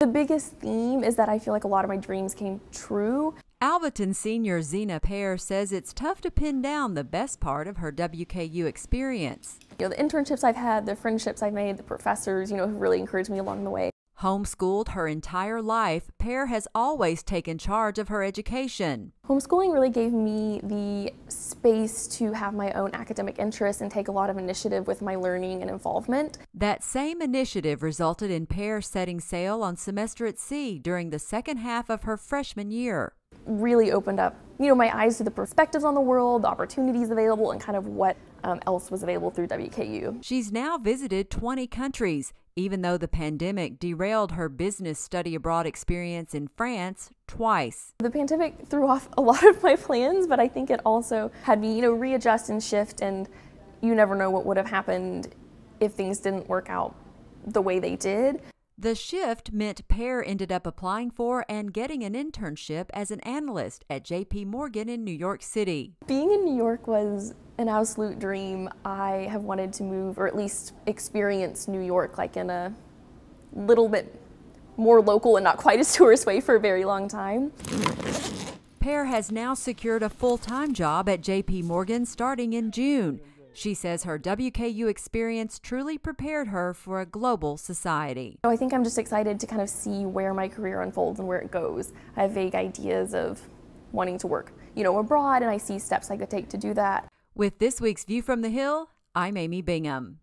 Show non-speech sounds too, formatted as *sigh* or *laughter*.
The biggest theme is that I feel like a lot of my dreams came true. Alberton senior Zena Pear says it's tough to pin down the best part of her WKU experience. You know, the internships I've had, the friendships I've made, the professors, you know, who really encouraged me along the way. Homeschooled her entire life, Pear has always taken charge of her education. Homeschooling really gave me the space to have my own academic interests and take a lot of initiative with my learning and involvement. That same initiative resulted in Pear setting sail on Semester at Sea during the second half of her freshman year. Really opened up, you know, my eyes to the perspectives on the world, the opportunities available, and kind of what um, else was available through WKU. She's now visited 20 countries, even though the pandemic derailed her business study abroad experience in France twice. The pandemic threw off a lot of my plans, but I think it also had me, you know, readjust and shift and you never know what would have happened if things didn't work out the way they did. The shift meant Pear ended up applying for and getting an internship as an analyst at JP Morgan in New York City. Being in New York was an absolute dream. I have wanted to move or at least experience New York like in a little bit more local and not quite as *laughs* tourist way for a very long time. Pear has now secured a full-time job at JP Morgan starting in June. She says her WKU experience truly prepared her for a global society. I think I'm just excited to kind of see where my career unfolds and where it goes. I have vague ideas of wanting to work, you know, abroad and I see steps I could take to do that. With this week's View from the Hill, I'm Amy Bingham.